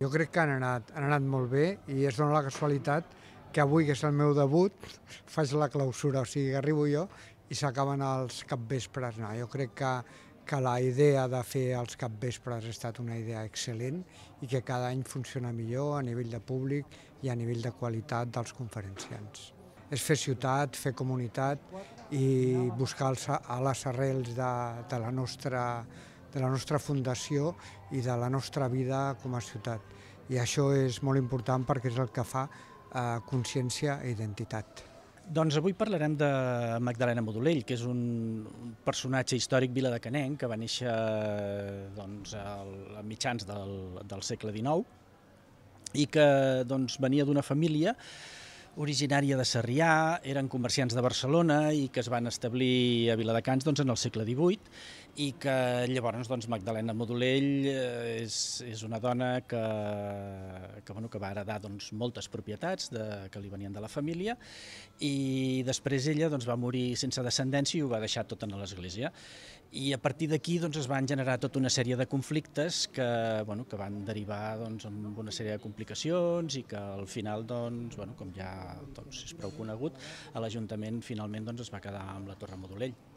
Jo crec que han anat, han anat molt bé i és dona la casualitat que avui, que és el meu debut, faig la clausura, o sigui, arribo jo i s'acaben els capvespres. No, jo crec que, que la idea de fer els capvespres ha estat una idea excel·lent i que cada any funciona millor a nivell de públic i a nivell de qualitat dels conferenciants. És fer ciutat, fer comunitat i buscar els, a les arrels de, de la nostra de la nostra fundació i de la nostra vida com a ciutat. I això és molt important perquè és el que fa eh, consciència i identitat. Doncs avui parlarem de Magdalena Modulell, que és un personatge històric viladecanenc que va néixer doncs, a mitjans del, del segle XIX i que doncs, venia d'una família originària de Sarrià, eren comerciants de Barcelona i que es van establir a Viladecans doncs, en el segle XVIII i que llavors doncs, Magdalena Modulell eh, és, és una dona que, que, bueno, que va heredar doncs, moltes propietats de, que li venien de la família i després ella doncs, va morir sense descendència i ho va deixar tot a l'església. I a partir d'aquí doncs, es van generar tota una sèrie de conflictes que, bueno, que van derivar doncs, en una sèrie de complicacions i que al final, doncs, bueno, com ja doncs, és prou conegut, l'Ajuntament finalment doncs, es va quedar amb la Torre Modulell.